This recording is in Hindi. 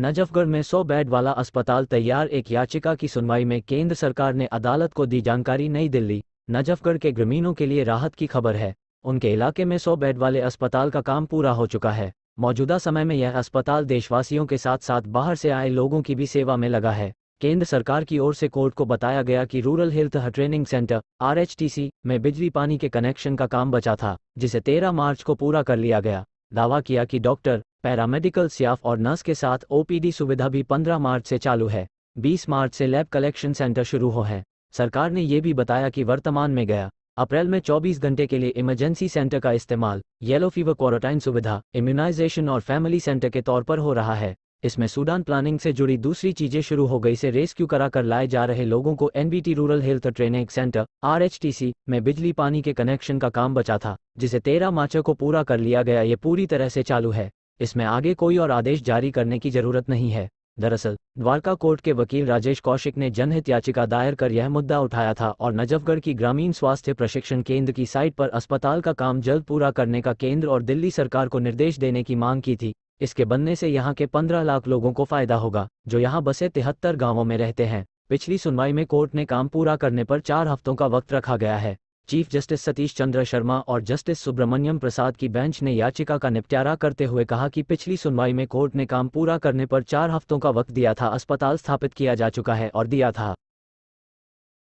नजफगढ़ में 100 बेड वाला अस्पताल तैयार एक याचिका की सुनवाई में केंद्र सरकार ने अदालत को दी जानकारी नई दिल्ली नजफगढ़ के ग्रामीणों के लिए राहत की खबर है उनके इलाके में 100 बेड वाले अस्पताल का काम पूरा हो चुका है मौजूदा समय में यह अस्पताल देशवासियों के साथ साथ बाहर से आए लोगों की भी सेवा में लगा है केंद्र सरकार की ओर से कोर्ट को बताया गया कि rural health training centre RHTC में बिजली पानी के कनेक्शन का काम बचा था जिसे 13 मार्च को पूरा कर लिया गया दावा किया कि डॉक्टर पैरामेडिकल स्याफ और नर्स के साथ ओपीडी सुविधा भी 15 मार्च से चालू है 20 मार्च से लैब कलेक्शन सेंटर शुरू हो है सरकार ने यह भी बताया कि वर्तमान में गया अप्रैल में 24 घंटे के लिए इमरजेंसी सेंटर का इस्तेमाल येलो फीवर क्वारंटाइन सुविधा इम्यूनाइजेशन और फैमिली सेंटर के तौर पर हो रहा है इसमें सूडान प्लानिंग से जुड़ी दूसरी चीजें शुरू हो गई से रेस्क्यू कराकर लाए जा रहे लोगों को NBT rural health training centre RHTC में बिजली पानी के कनेक्शन का काम बचा था जिसे तेरह मार्च को पूरा कर लिया गया ये पूरी तरह से चालू है इसमें आगे कोई और आदेश जारी करने की जरूरत नहीं है दरअसल द्वारका कोर्ट के वकील राजेश कौशिक ने जनहित याचिका दायर कर यह मुद्दा उठाया था और नजफगढ़ की ग्रामीण स्वास्थ्य प्रशिक्षण केंद्र की साइट पर अस्पताल का काम जल्द पूरा करने का केंद्र और दिल्ली सरकार को निर्देश देने की मांग की थी इसके बनने से यहाँ के 15 लाख लोगों को फायदा होगा जो यहाँ बसे तिहत्तर गाँवों में रहते हैं पिछली सुनवाई में कोर्ट ने काम पूरा करने पर चार हफ्तों का वक्त रखा गया है चीफ जस्टिस सतीश चंद्र शर्मा और जस्टिस सुब्रमण्यम प्रसाद की बेंच ने याचिका का निपटारा करते हुए कहा कि पिछली सुनवाई में कोर्ट ने काम पूरा करने पर चार हफ्तों का वक्त दिया था अस्पताल स्थापित किया जा चुका है और दिया था